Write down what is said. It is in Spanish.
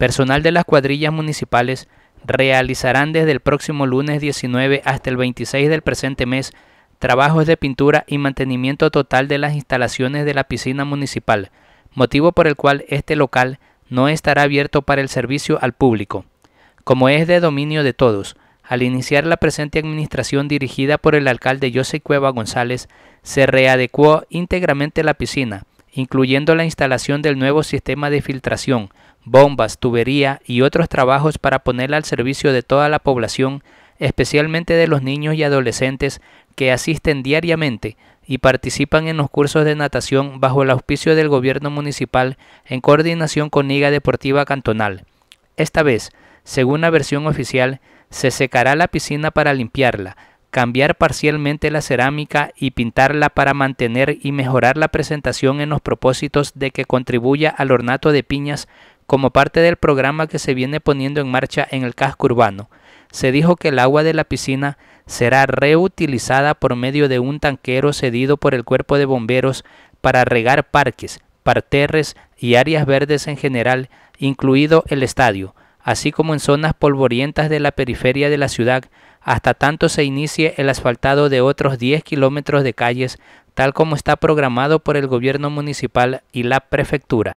personal de las cuadrillas municipales realizarán desde el próximo lunes 19 hasta el 26 del presente mes trabajos de pintura y mantenimiento total de las instalaciones de la piscina municipal, motivo por el cual este local no estará abierto para el servicio al público. Como es de dominio de todos, al iniciar la presente administración dirigida por el alcalde José Cueva González, se readecuó íntegramente la piscina, incluyendo la instalación del nuevo sistema de filtración, bombas, tubería y otros trabajos para ponerla al servicio de toda la población, especialmente de los niños y adolescentes que asisten diariamente y participan en los cursos de natación bajo el auspicio del gobierno municipal en coordinación con Liga Deportiva Cantonal. Esta vez, según la versión oficial, se secará la piscina para limpiarla, cambiar parcialmente la cerámica y pintarla para mantener y mejorar la presentación en los propósitos de que contribuya al ornato de piñas como parte del programa que se viene poniendo en marcha en el casco urbano. Se dijo que el agua de la piscina será reutilizada por medio de un tanquero cedido por el cuerpo de bomberos para regar parques, parterres y áreas verdes en general, incluido el estadio así como en zonas polvorientas de la periferia de la ciudad, hasta tanto se inicie el asfaltado de otros 10 kilómetros de calles, tal como está programado por el gobierno municipal y la prefectura.